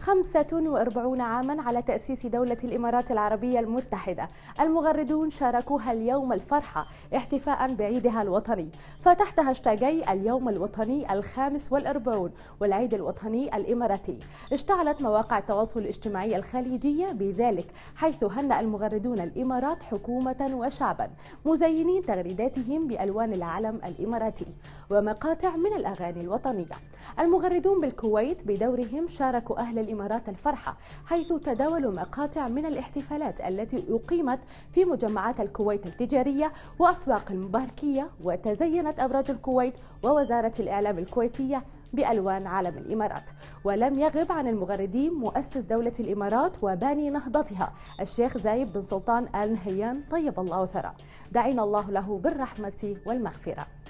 45 عاما على تأسيس دولة الإمارات العربية المتحدة المغردون شاركوها اليوم الفرحة احتفاء بعيدها الوطني فتحت هاشتاجي اليوم الوطني الخامس والأربعون والعيد الوطني الإماراتي اشتعلت مواقع التواصل الاجتماعي الخليجية بذلك حيث هنأ المغردون الإمارات حكومة وشعبا مزينين تغريداتهم بألوان العلم الإماراتي ومقاطع من الأغاني الوطنية المغردون بالكويت بدورهم شاركوا أهل الإمارات الفرحة حيث تداولوا مقاطع من الاحتفالات التي أقيمت في مجمعات الكويت التجارية وأسواق المباركية وتزينت أبراج الكويت ووزارة الإعلام الكويتية بألوان علم الإمارات ولم يغب عن المغردين مؤسس دولة الإمارات وباني نهضتها الشيخ زايد بن سلطان آل نهيان طيب الله ثراه دعينا الله له بالرحمة والمغفرة